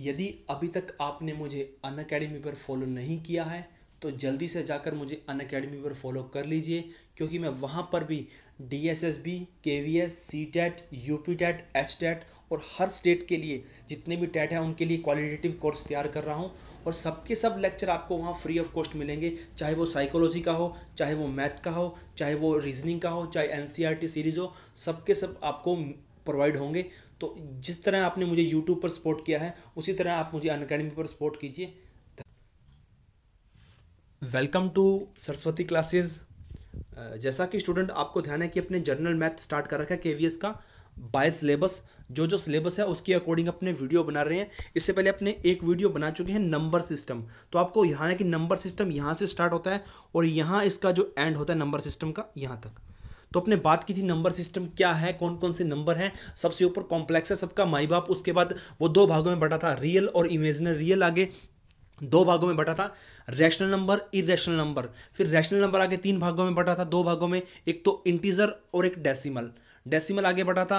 यदि अभी तक आपने मुझे अन अकेडमी पर फॉलो नहीं किया है तो जल्दी से जाकर मुझे अन अकेडमी पर फॉलो कर लीजिए क्योंकि मैं वहाँ पर भी D S S B K V S C TET U P TET H TET और हर स्टेट के लिए जितने भी टैट हैं उनके लिए क्वालिटेटिव कोर्स तैयार कर रहा हूँ और सबके सब लेक्चर आपको वहाँ फ्री ऑफ कॉस्ट मिलेंगे चाहे वो साइकोलॉजी का हो चाहे वो मैथ का हो चाहे वो रीजनिंग का हो चाहे N C R T series हो सबके सब आपको प्रोवाइड होंगे तो जिस तरह आपने मुझे यूट्यूब पर सपोर्ट किया है उसी तरह आप मुझे अन अकेडमी पर सपोर्ट कीजिए वेलकम टू सरस्वती क्लासेस जैसा कि स्टूडेंट आपको ध्यान है कि अपने जर्नल मैथ स्टार्ट कर रखा है के का बाय सिलेबस जो जो सिलेबस है उसके अकॉर्डिंग अपने वीडियो बना रहे हैं इससे पहले अपने एक वीडियो बना चुके हैं नंबर सिस्टम तो आपको यहाँ है कि नंबर सिस्टम यहाँ से स्टार्ट होता है और यहाँ इसका जो एंड होता है नंबर सिस्टम का यहाँ तक तो अपने बात की थी नंबर सिस्टम क्या है कौन कौन से नंबर हैं सबसे ऊपर कॉम्प्लेक्स है सबका माई बाप उसके बाद वो दो भागों में बटा था रियल और इमेजनर रियल आगे दो भागों में बटा था रैशनल नंबर इरेशनल नंबर फिर रैशनल नंबर आगे तीन भागों में बटा था दो भागों में एक तो इंटीजर और एक डेसिमल डेसिमल आगे बढ़ा था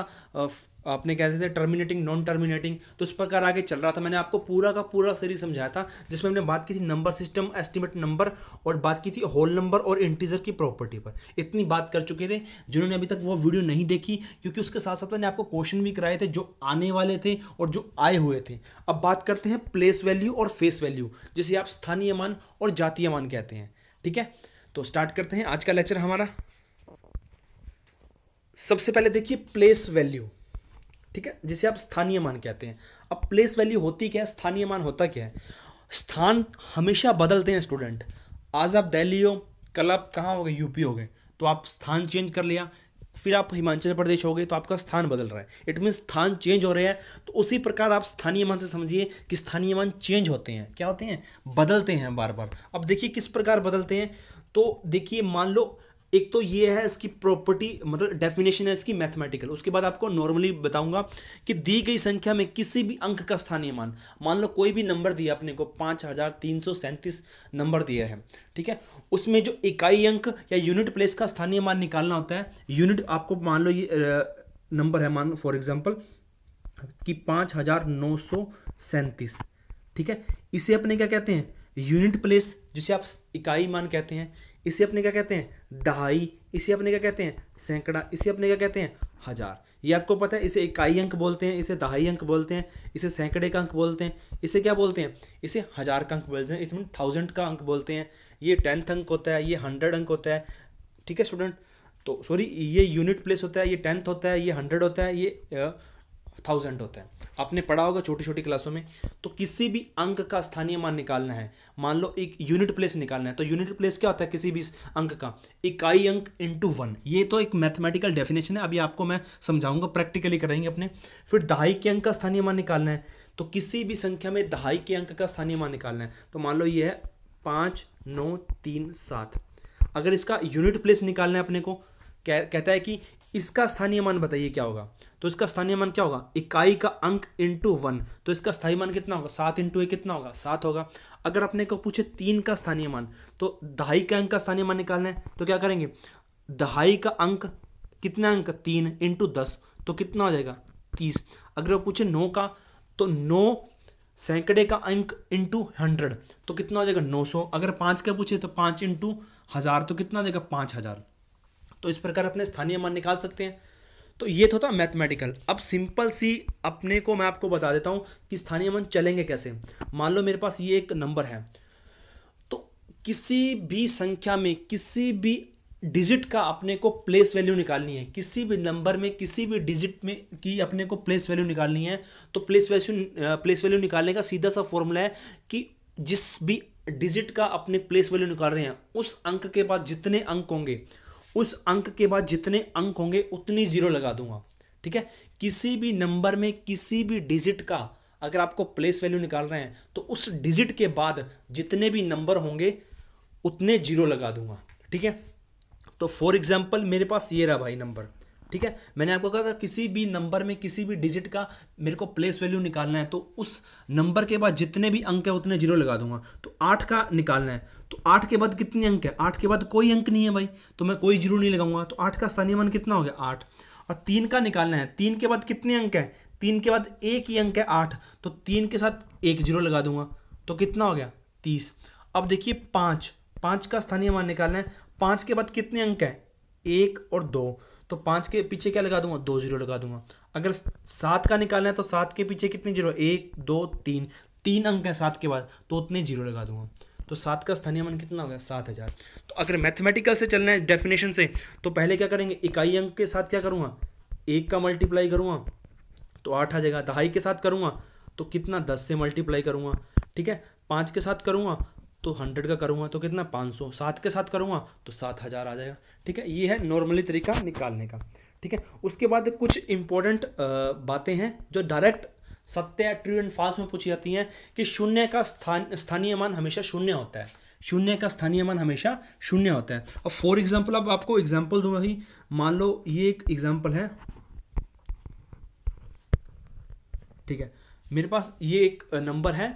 आपने कहते थे टर्मिनेटिंग नॉन टर्मिनेटिंग तो इस प्रकार आगे चल रहा था मैंने आपको पूरा का पूरा सीरीज समझाया था जिसमें हमने बात की थी नंबर सिस्टम एस्टिमेट नंबर और बात की थी होल नंबर और इंटीजर की प्रॉपर्टी पर इतनी बात कर चुके थे जिन्होंने अभी तक वो वीडियो नहीं देखी क्योंकि उसके साथ साथ मैंने आपको क्वेश्चन भी कराए थे जो आने वाले थे और जो आए हुए थे अब बात करते हैं प्लेस वैल्यू और फेस वैल्यू जिसे आप स्थानीय मान और जातीय मान कहते हैं ठीक है तो स्टार्ट करते हैं आज का लेक्चर हमारा सबसे पहले देखिए प्लेस वैल्यू ठीक है जिसे आप स्थानीय मान कहते हैं अब प्लेस वैल्यू होती क्या है स्थानीय मान होता क्या है स्थान हमेशा बदलते हैं स्टूडेंट आज आप दिल्ली हो कल आप कहाँ हो गए यूपी हो गए तो आप स्थान चेंज कर लिया फिर आप हिमाचल प्रदेश हो गए तो आपका स्थान बदल रहा है इट मीन स्थान चेंज हो रहा है तो उसी प्रकार आप स्थानीय मान से समझिए कि स्थानीय मान चेंज होते हैं क्या होते हैं बदलते हैं बार बार अब देखिए किस प्रकार बदलते हैं तो देखिए मान लो एक तो ये है इसकी प्रॉपर्टी मतलब डेफिनेशन है इसकी मैथमेटिकल उसके बाद आपको नॉर्मली बताऊंगा कि दी गई संख्या में किसी भी अंक का स्थानीय मान मान लो कोई भी नंबर दिया अपने को पाँच हज़ार तीन सौ सैंतीस नंबर दिया है ठीक है उसमें जो इकाई अंक या यूनिट प्लेस का स्थानीय मान निकालना होता है यूनिट आपको मान लो ये नंबर है मान फॉर एग्जाम्पल कि पाँच हज़ार नौ ठीक है इसे अपने क्या कहते हैं यूनिट प्लेस जिसे आप इकाई मान कहते हैं इसे अपने क्या कहते हैं दहाई इसे अपने क्या कहते हैं सैकड़ा इसे अपने क्या कहते हैं हज़ार ये आपको पता है इसे इकाई अंक बोलते हैं इसे दहाई अंक बोलते हैं इसे सैकड़े का अंक बोलते हैं इसे क्या बोलते हैं इसे हज़ार का अंक बोलते हैं इसमें थाउजेंड का अंक बोलते हैं ये टेंथ अंक होता है ये हंड्रेड अंक होता है ठीक है स्टूडेंट तो सॉरी ये यूनिट प्लेस होता है ये टेंथ होता है ये हंड्रेड होता है ये थाउजेंड होता है आपने पढ़ा होगा छोटी छोटी क्लासों में तो किसी भी अंक का स्थानीय मान निकालना है मान लो एक यूनिट प्लेस निकालना है तो यूनिट प्लेस क्या होता है किसी भी अंक का इकाई अंक इंटू वन ये तो एक मैथमेटिकल डेफिनेशन है अभी आपको मैं समझाऊंगा प्रैक्टिकली करेंगे अपने फिर दहाई के अंक का स्थानीय मान निकालना है तो किसी भी संख्या में दहाई के अंक का स्थानीय मान निकालना है तो मान लो ये है पाँच नौ तीन सात अगर इसका यूनिट प्लेस निकालना है अपने को कह, कहता है कि इसका स्थानीय मान बताइए क्या होगा तो इसका स्थानीय मान क्या होगा इकाई का अंक इंटू वन तो इसका स्थानीय मान कितना होगा सात इंटू एक कितना होगा सात होगा अगर अपने को पूछे तीन का स्थानीय मान तो दहाई के अंक का स्थानीय मान निकालना है तो क्या करेंगे दहाई का अंक कितना अंक तीन इंटू दस तो कितना हो जाएगा तीस अगर वो पूछे नौ का तो नौ सैकड़े का अंक इंटू हंड्रेड तो कितना हो जाएगा नौ सौ अगर पाँच का पूछे तो पाँच इंटू हज़ार तो कितना हो जाएगा पाँच हज़ार तो इस प्रकार अपने स्थानीय मान निकाल सकते हैं तो ये तो था मैथमेटिकल अब सिंपल सी अपने को मैं आपको बता देता हूँ कि स्थानीय मान चलेंगे कैसे मान लो मेरे पास ये एक नंबर है तो किसी भी संख्या में किसी भी डिजिट का अपने को प्लेस वैल्यू निकालनी है किसी भी नंबर में किसी भी डिजिट में की अपने को प्लेस वैल्यू निकालनी है तो प्लेस वैल्यू प्लेस वैल्यू निकालने का सीधा सा फॉर्मूला है कि जिस भी डिजिट का अपने प्लेस वैल्यू निकाल रहे हैं उस अंक के बाद जितने अंक होंगे उस अंक के बाद जितने अंक होंगे उतनी ज़ीरो लगा दूंगा ठीक है किसी भी नंबर में किसी भी डिजिट का अगर आपको प्लेस वैल्यू निकाल रहे हैं तो उस डिजिट के बाद जितने भी नंबर होंगे उतने जीरो लगा दूंगा ठीक है तो फॉर एग्जाम्पल मेरे पास ये रहा भाई नंबर ठीक है मैंने आपको कहा था किसी भी नंबर में किसी भी डिजिट का मेरे को प्लेस वैल्यू निकालना है तो उस नंबर के बाद जितने भी अंक है उतने जीरो लगा दूंगा तो आठ का निकालना है तो आठ के बाद कितने अंक है आठ के बाद कोई अंक नहीं है भाई तो मैं कोई जीरो नहीं लगाऊंगा तो आठ का स्थानीय मान कितना हो गया आठ और तीन का निकालना है तीन के बाद कितने अंक है तीन के बाद एक ही अंक है आठ तो तीन के साथ एक जीरो लगा दूंगा तो कितना हो गया तीस अब देखिए पाँच पाँच का स्थानीय मान निकालना है पाँच के बाद कितने अंक है एक और दो तो पाँच के पीछे क्या लगा दूंगा दो जीरो लगा दूंगा अगर सात का निकालना है तो सात के पीछे कितने जीरो एक दो तीन तीन अंक है सात के बाद तो उतने जीरो लगा दूंगा तो सात का स्थानीय मान कितना हो गया सात हज़ार तो अगर मैथमेटिकल से चलना है डेफिनेशन से तो पहले क्या करेंगे इकाई अंक के साथ क्या करूँगा एक का मल्टीप्लाई करूँगा तो आठ आ जाएगा दहाई के साथ करूँगा तो कितना दस से मल्टीप्लाई करूँगा ठीक है पाँच के साथ करूँगा तो हंड्रेड का करूँगा तो कितना पाँच सौ सात के साथ करूँगा तो सात हज़ार आ जाएगा ठीक है ये है नॉर्मली तरीका निकालने का ठीक है उसके बाद कुछ इंपॉर्टेंट बातें हैं जो डायरेक्ट सत्य ट्रू एंड फॉल्स में पूछी जाती हैं कि शून्य का स्थान स्थानीय मान हमेशा शून्य होता है शून्य का स्थानीय मान हमेशा शून्य होता है अब फॉर एग्जाम्पल अब आपको एग्जाम्पल दूंगा ही मान लो ये एक एग्जाम्पल है ठीक है मेरे पास ये एक नंबर है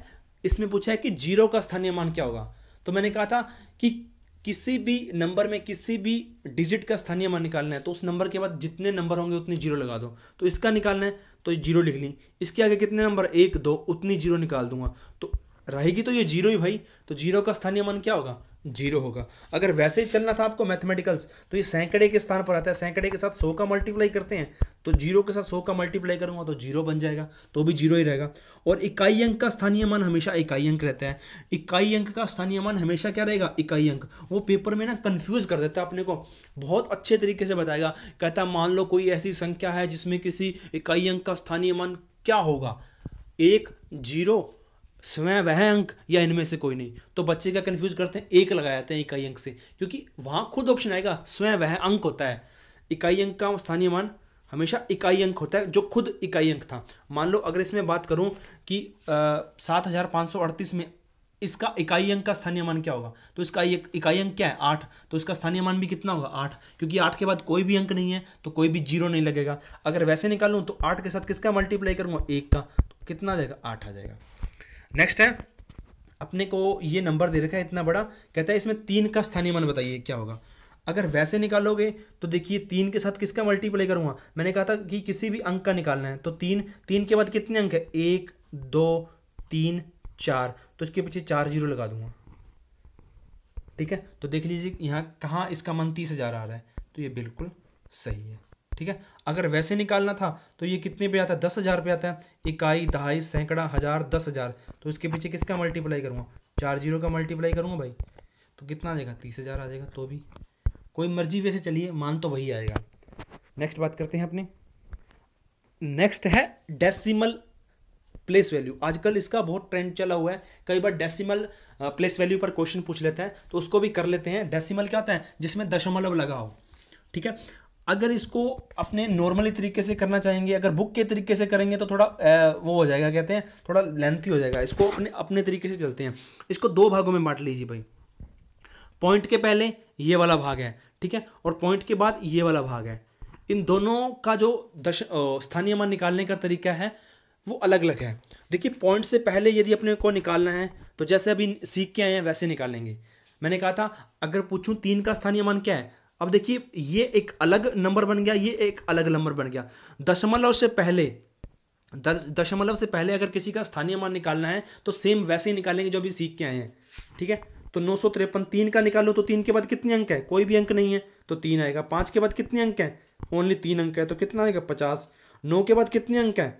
इसमें पूछा है कि जीरो का स्थानीय मान क्या होगा तो मैंने कहा था कि किसी भी नंबर में किसी भी डिजिट का स्थानीय मान निकालना है तो उस नंबर के बाद जितने नंबर होंगे उतने जीरो लगा दो तो इसका निकालना है तो जीरो लिख ली इसके आगे कितने नंबर एक दो उतनी जीरो निकाल दूंगा तो रहेगी तो ये जीरो ही भाई तो जीरो का स्थानीय मान क्या होगा जीरो होगा अगर वैसे ही चलना था आपको मैथमेटिकल्स तो ये सैकड़े के स्थान पर आता है सैकड़े के साथ सौ का मल्टीप्लाई करते हैं तो जीरो के साथ सौ का मल्टीप्लाई करूंगा तो जीरो बन जाएगा तो भी जीरो ही रहेगा और इकाई अंक का स्थानीय मान हमेशा इकाई अंक रहता है इकाई अंक का स्थानीय मान हमेशा क्या रहेगा इकाई अंक वो पेपर में ना कन्फ्यूज कर देता है अपने को बहुत अच्छे तरीके से बताएगा कहता है मान लो कोई ऐसी संख्या है जिसमें किसी इकाई अंक का स्थानीय मान क्या होगा एक जीरो स्वयं वह अंक या इनमें से कोई नहीं तो बच्चे क्या कन्फ्यूज करते हैं एक लगा जाते हैं इकाई अंक से क्योंकि वहाँ खुद ऑप्शन आएगा स्वयं वह अंक होता है इकाई अंक का स्थानीय मान हमेशा इकाई अंक होता है जो खुद इकाई अंक था मान लो अगर इसमें बात करूं कि सात हज़ार पाँच सौ अड़तीस में इसका इकाई अंक का स्थानीय मान क्या होगा तो इसका इकाई अंक क्या है आठ तो इसका स्थानीय मान भी कितना होगा आठ क्योंकि आठ के बाद कोई भी अंक नहीं है तो कोई भी जीरो नहीं लगेगा अगर वैसे निकालूँ तो आठ के साथ किसका मल्टीप्लाई करूंगा एक का तो कितना आ जाएगा आठ आ जाएगा नेक्स्ट है अपने को ये नंबर दे रखा है इतना बड़ा कहता है इसमें तीन का स्थानीय मान बताइए क्या होगा अगर वैसे निकालोगे तो देखिए तीन के साथ किसका मल्टीप्लाई करूँगा मैंने कहा था कि किसी भी अंक का निकालना है तो तीन तीन के बाद कितने अंक है एक दो तीन चार तो इसके पीछे चार जीरो लगा दूंगा ठीक है तो देख लीजिए यहाँ कहाँ इसका मन तीस हज़ार आ रहा है तो ये बिल्कुल सही है ठीक है अगर वैसे निकालना था तो ये कितने पे आता है दस हज़ार पे आता है इकाई दहाई सैकड़ा हज़ार दस हज़ार तो इसके पीछे किसका मल्टीप्लाई करूँगा चार जीरो का मल्टीप्लाई करूँगा भाई तो कितना आ जाएगा तीस हज़ार आ जाएगा तो भी कोई मर्जी वैसे चलिए मान तो वही आएगा नेक्स्ट बात करते हैं अपने नेक्स्ट है डेसिमल प्लेस वैल्यू आजकल इसका बहुत ट्रेंड चला हुआ है कई बार डेसिमल प्लेस वैल्यू पर क्वेश्चन पूछ लेते हैं तो उसको भी कर लेते हैं डेसिमल क्या होता है जिसमें दशमलव लगा हो ठीक है अगर इसको अपने नॉर्मली तरीके से करना चाहेंगे अगर बुक के तरीके से करेंगे तो थोड़ा ए, वो हो जाएगा कहते हैं थोड़ा लेंथी हो जाएगा इसको अपने अपने तरीके से चलते हैं इसको दो भागों में बांट लीजिए भाई पॉइंट के पहले ये वाला भाग है ठीक है और पॉइंट के बाद ये वाला भाग है इन दोनों का जो दश स्थानीय मान निकालने का तरीका है वो अलग अलग है देखिए पॉइंट से पहले यदि अपने को निकालना है तो जैसे अभी सीख के आए हैं वैसे निकालेंगे मैंने कहा था अगर पूछूं तीन का स्थानीय मान क्या है अब देखिए ये एक अलग नंबर बन गया ये एक अलग नंबर बन गया दशमलव से पहले दशमलव से पहले अगर किसी का स्थानीय मान निकालना है तो सेम वैसे ही निकालेंगे जो अभी सीख के आए हैं ठीक है तो नौ सौ तिरपन तीन का निकालो तो तीन के बाद कितने अंक है कोई भी अंक नहीं है तो तीन आएगा पाँच के बाद कितने अंक है ओनली तीन अंक है तो कितना आएगा पचास नौ के बाद कितने अंक है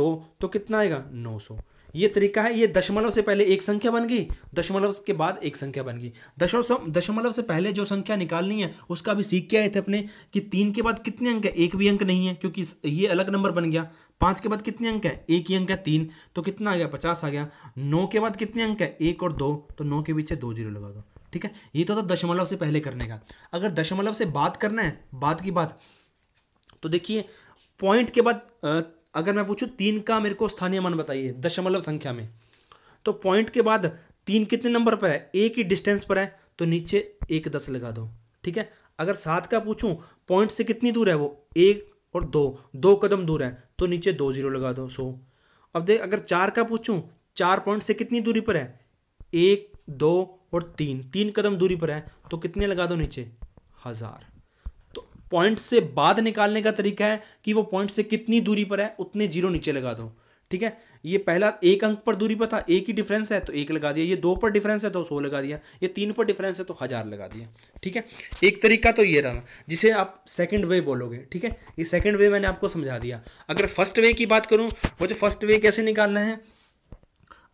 दो तो कितना आएगा नौ सौ ये तरीका है ये दशमलव से पहले एक संख्या बन गई दशमलव के बाद एक संख्या बन गई दशमलव दशमलव से पहले जो संख्या निकालनी है उसका भी सीख के आए थे अपने कि तीन के बाद कितने अंक है एक भी अंक नहीं है क्योंकि ये अलग नंबर बन गया पाँच के बाद कितने अंक है एक ही अंक है तीन तो कितना आ गया पचास आ गया नौ के बाद कितने अंक है एक और दो तो नौ के पीछे दो जीरो लगा दो ठीक है ये तो था दशमलव से पहले करने का अगर दशमलव से बात करना है बात की बात तो देखिए पॉइंट के बाद अगर मैं पूछूँ तीन का मेरे को स्थानीय मान बताइए दशमलव संख्या में तो पॉइंट के बाद तीन कितने नंबर पर है एक ही डिस्टेंस पर है तो नीचे एक दस लगा दो ठीक है अगर सात का पूछूं पॉइंट से कितनी दूर है वो एक और दो दो कदम दूर है तो नीचे दो जीरो लगा दो सो अब देख अगर चार का पूछूं चार पॉइंट से कितनी दूरी पर है एक दो और तीन तीन कदम दूरी पर है तो कितने लगा दो नीचे हज़ार पॉइंट से बाद निकालने का तरीका है कि वो पॉइंट से कितनी दूरी पर है उतने जीरो नीचे लगा दो ठीक है ये पहला एक अंक पर दूरी पर था एक ही डिफरेंस है तो एक लगा दिया ये दो पर डिफरेंस है तो सौ लगा दिया ये तीन पर डिफरेंस है तो हज़ार लगा दिया ठीक है एक तरीका तो ये रहा जिसे आप सेकंड वे बोलोगे ठीक है ये सेकंड वे मैंने आपको समझा दिया अगर फर्स्ट वे की बात करूँ वो जो फर्स्ट वे कैसे निकालना है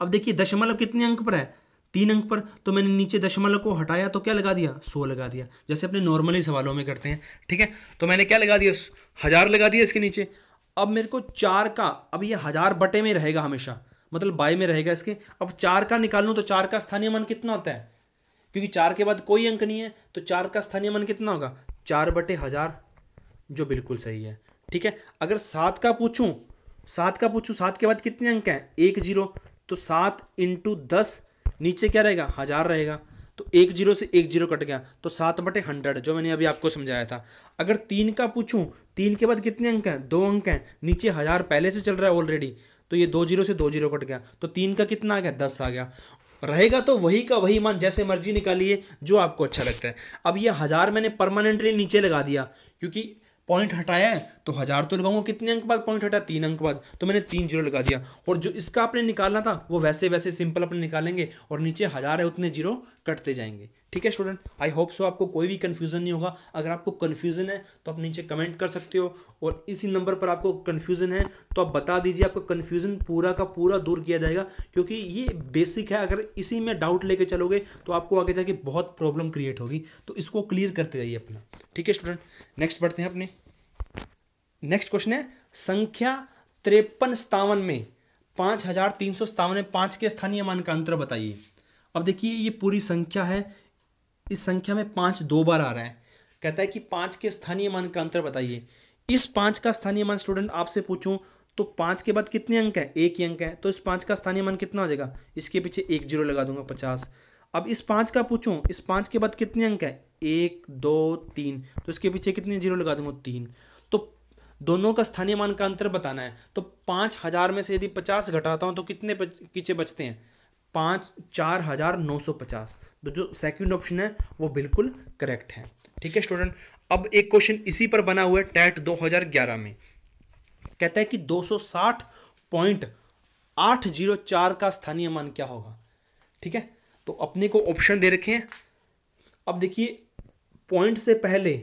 अब देखिए दशमलव कितने अंक पर है तीन अंक पर तो मैंने नीचे दशमलव को हटाया तो क्या लगा दिया सौ लगा दिया जैसे अपने नॉर्मली सवालों में करते हैं ठीक है तो मैंने क्या लगा दिया हज़ार लगा दिया इसके नीचे अब मेरे को चार का अब ये हज़ार बटे में रहेगा हमेशा मतलब बाई में रहेगा इसके अब चार का लूँ तो चार का स्थानीय मान कितना होता है क्योंकि चार के बाद कोई अंक नहीं है तो चार का स्थानीय मान कितना होगा चार बटे हज़ार जो बिल्कुल सही है ठीक है अगर सात का पूछूं सात का पूछूं सात के बाद कितने अंक हैं एक जीरो तो सात इंटू दस नीचे क्या रहेगा हज़ार रहेगा तो एक जीरो से एक जीरो कट गया तो सात बटे हंड्रेड जो मैंने अभी आपको समझाया था अगर तीन का पूछूं तीन के बाद कितने अंक हैं दो अंक हैं नीचे हज़ार पहले से चल रहा है ऑलरेडी तो ये दो जीरो से दो जीरो कट गया तो तीन का कितना आ गया दस आ गया रहेगा तो वही का वही मान जैसे मर्जी निकालिए जो आपको अच्छा लगता है अब ये हज़ार मैंने परमानेंटली नीचे लगा दिया क्योंकि पॉइंट हटाया है तो हज़ार तो लगाऊंगा कितने अंक बाद पॉइंट हटाया तीन अंक बाद तो मैंने तीन जीरो लगा दिया और जो इसका आपने निकालना था वो वैसे वैसे सिंपल अपने निकालेंगे और नीचे हज़ार है उतने जीरो कटते जाएंगे ठीक है स्टूडेंट आई होप सो आपको कोई भी कन्फ्यूज़न नहीं होगा अगर आपको कन्फ्यूज़न है तो आप नीचे कमेंट कर सकते हो और इसी नंबर पर आपको कन्फ्यूज़न है तो आप बता दीजिए आपको कन्फ्यूज़न पूरा का पूरा दूर किया जाएगा क्योंकि ये बेसिक है अगर इसी में डाउट लेके चलोगे तो आपको आगे जाके बहुत प्रॉब्लम क्रिएट होगी तो इसको क्लियर करते जाइए अपना ठीक है स्टूडेंट नेक्स्ट बढ़ते हैं अपने नेक्स्ट क्वेश्चन है संख्या त्रेपन सतावन में पाँच हज़ार तीन सौ सतावन में पाँच के स्थानीय मान का अंतर बताइए अब देखिए ये पूरी संख्या है इस संख्या में पाँच दो बार आ रहा है कहता है कि पाँच के स्थानीय मान का अंतर बताइए इस पाँच का स्थानीय मान स्टूडेंट आपसे पूछूं तो पाँच के बाद कितने अंक हैं एक ही अंक है तो इस पाँच का स्थानीय मान कितना हो जाएगा इसके पीछे एक जीरो लगा दूंगा पचास अब इस पाँच का पूछूं इस पाँच के बाद कितने अंक है एक दो तीन तो इसके पीछे कितने जीरो लगा दूंगा तीन तो दोनों का स्थानीय मान का अंतर बताना है तो पाँच हज़ार में से यदि पचास घटाता हूँ तो कितने पीछे बचते हैं पाँच चार हज़ार नौ सौ पचास तो जो सेकंड ऑप्शन है वो बिल्कुल करेक्ट है ठीक है स्टूडेंट अब एक क्वेश्चन इसी पर बना हुआ है टैट 2011 में कहता है कि साठ पॉइंट आठ जीरो चार का स्थानीय मान क्या होगा ठीक है तो अपने को ऑप्शन दे रखे हैं अब देखिए पॉइंट से पहले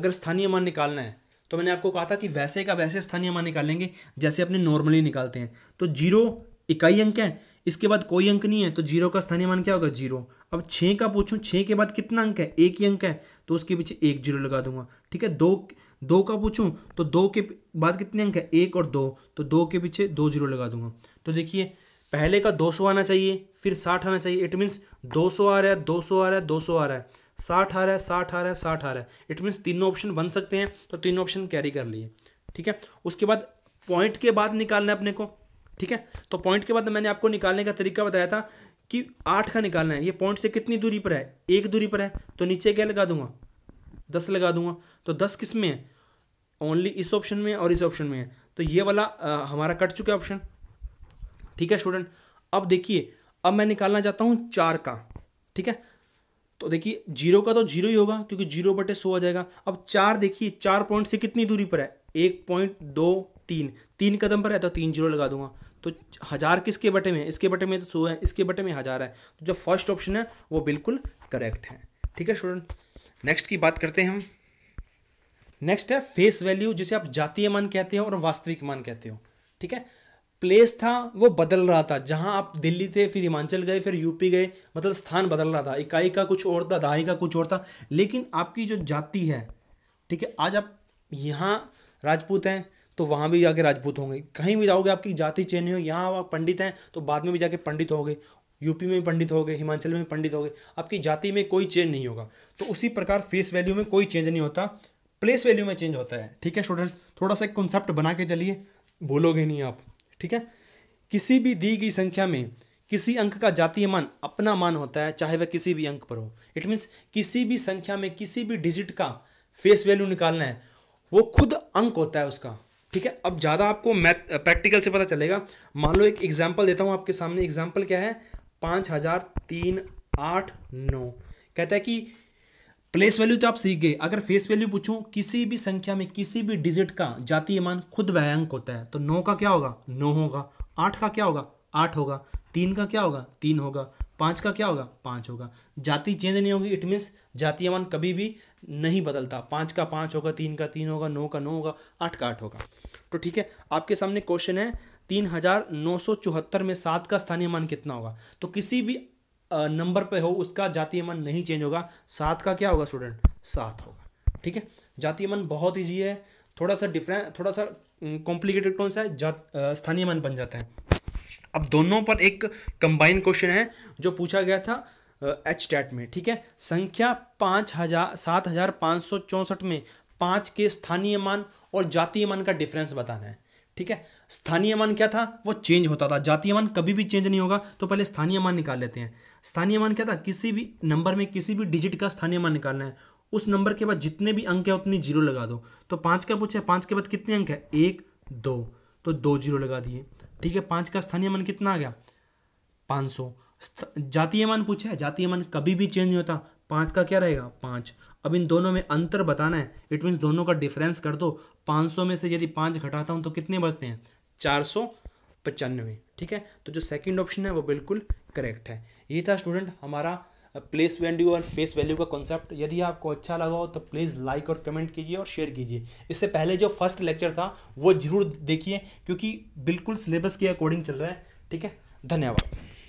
अगर स्थानीय मान निकालना है तो मैंने आपको कहा था कि वैसे का वैसे स्थानीय मान निकालेंगे जैसे अपने नॉर्मली निकालते हैं तो जीरो इकाई अंक है इसके बाद कोई अंक नहीं है तो जीरो का स्थानीय मान क्या होगा जीरो अब छः का पूछूं छः के बाद कितना अंक है एक ही अंक है तो उसके पीछे एक जीरो लगा दूंगा ठीक है दो दो का पूछूं तो दो के बाद कितने अंक है एक और दो तो दो के पीछे दो जीरो लगा दूंगा तो देखिए पहले का दो सौ आना चाहिए फिर साठ आना चाहिए इट मीन्स दो सौ आ रहा है दो सौ आ रहा है दो सौ आ रहा है साठ आ रहा है साठ आ रहा है साठ आ रहा है इट मीन्स तीनों ऑप्शन बन सकते हैं तो तीनों ऑप्शन कैरी कर लिए ठीक है उसके बाद पॉइंट के बाद निकालना है अपने को ठीक है तो पॉइंट के बाद मैंने आपको निकालने का तरीका बताया था कि आठ का निकालना है ये पॉइंट से कितनी दूरी पर है एक दूरी पर है तो नीचे क्या लगा दूंगा दस लगा दूंगा तो दस किस में है ओनली इस ऑप्शन में और इस ऑप्शन में है तो ये वाला आ, हमारा कट चुका है ऑप्शन ठीक है स्टूडेंट अब देखिए अब मैं निकालना चाहता हूँ चार का ठीक है तो देखिए जीरो का तो जीरो ही होगा क्योंकि जीरो बटे सो आ जाएगा अब चार देखिए चार पॉइंट से कितनी दूरी पर है एक पॉइंट दो तीन तीन कदम पर है तो तीन जीरो लगा दूंगा तो हज़ार किसके बटे में इसके बटे में तो सो है इसके बटे में हज़ार है तो जो फर्स्ट ऑप्शन है वो बिल्कुल करेक्ट है ठीक है स्टूडेंट नेक्स्ट की बात करते हैं हम नेक्स्ट है फेस वैल्यू जिसे आप जातीय मान कहते हो और वास्तविक मान कहते हो ठीक है प्लेस था वो बदल रहा था जहाँ आप दिल्ली थे फिर हिमाचल गए फिर यूपी गए मतलब स्थान बदल रहा था इकाई का कुछ और था दहाई का कुछ और था लेकिन आपकी जो जाति है ठीक है आज आप यहाँ राजपूत हैं तो वहाँ भी जाके राजपूत होंगे कहीं भी जाओगे आपकी जाति चेंज हो यहाँ आप पंडित हैं तो बाद में भी जाके पंडित गए यूपी में भी पंडित हो गए हिमाचल में पंडित हो गए आपकी जाति में कोई चेंज नहीं होगा तो उसी प्रकार फेस वैल्यू में कोई चेंज नहीं होता प्लेस वैल्यू में चेंज होता है ठीक है स्टूडेंट थोड़ा सा एक कॉन्सेप्ट बना के चलिए बोलोगे नहीं आप ठीक है किसी भी दी गई संख्या में किसी अंक का जातीय मान अपना मान होता है चाहे वह किसी भी अंक पर हो इट मीन्स किसी भी संख्या में किसी भी डिजिट का फेस वैल्यू निकालना है वो खुद अंक होता है उसका ठीक है अब ज़्यादा आपको मैथ प्रैक्टिकल से पता चलेगा मान लो एक एग्जाम्पल देता हूँ आपके सामने एग्जाम्पल क्या है पाँच हज़ार तीन आठ नौ कहता है कि प्लेस वैल्यू तो आप सीख गए अगर फेस वैल्यू पूछूं किसी भी संख्या में किसी भी डिजिट का जातीय मान खुद वह अंक होता है तो नौ का क्या होगा नौ होगा आठ का क्या होगा आठ होगा तीन का क्या होगा तीन होगा पाँच का क्या होगा पाँच होगा जाति चेंज नहीं होगी इट मीन्स जातीय मान कभी भी नहीं बदलता पाँच का पाँच होगा तीन का तीन होगा नौ का नौ होगा आठ का आठ होगा तो ठीक है आपके सामने क्वेश्चन है तीन हज़ार नौ सौ चौहत्तर में सात का स्थानीय मान कितना होगा तो किसी भी नंबर पे हो उसका जातीय मान नहीं चेंज होगा सात का क्या होगा स्टूडेंट सात होगा ठीक है जातीय मान बहुत ईजी है थोड़ा सा डिफरेंट थोड़ा सा कॉम्प्लिकेटेड कौन सा है जात स्थानीय मान बन जाता है अब दोनों पर एक कंबाइन क्वेश्चन है जो पूछा गया था एच डैट में ठीक है संख्या पाँच हजार सात हजार पाँच सौ चौंसठ में पाँच के स्थानीय मान और जातीय मान का डिफरेंस बताना है ठीक है स्थानीय मान क्या था वो चेंज होता था जातीय मान कभी भी चेंज नहीं होगा तो पहले स्थानीय मान निकाल लेते हैं स्थानीय मान क्या था किसी भी नंबर में किसी भी डिजिट का स्थानीय मान निकालना है उस नंबर के बाद जितने भी अंक है उतनी जीरो लगा दो तो पाँच का पूछे पाँच के बाद कितने अंक है एक दो तो दो जीरो लगा दिए ठीक है पाँच का स्थानीय मान कितना आ गया पाँच सौ जातीय मान पूछा है जातीय मान कभी भी चेंज नहीं होता पाँच का क्या रहेगा पाँच अब इन दोनों में अंतर बताना है इट मीन्स दोनों का डिफरेंस कर दो पाँच सौ में से यदि पाँच घटाता हूँ तो कितने बचते हैं चार सौ पचानवे ठीक है तो जो सेकंड ऑप्शन है वो बिल्कुल करेक्ट है ये था स्टूडेंट हमारा प्लेस वैल्यू और फेस वैल्यू का कॉन्सेप्ट यदि आपको अच्छा लगा हो तो प्लीज़ लाइक और कमेंट कीजिए और शेयर कीजिए इससे पहले जो फर्स्ट लेक्चर था वो जरूर देखिए क्योंकि बिल्कुल सिलेबस के अकॉर्डिंग चल रहा है ठीक है धन्यवाद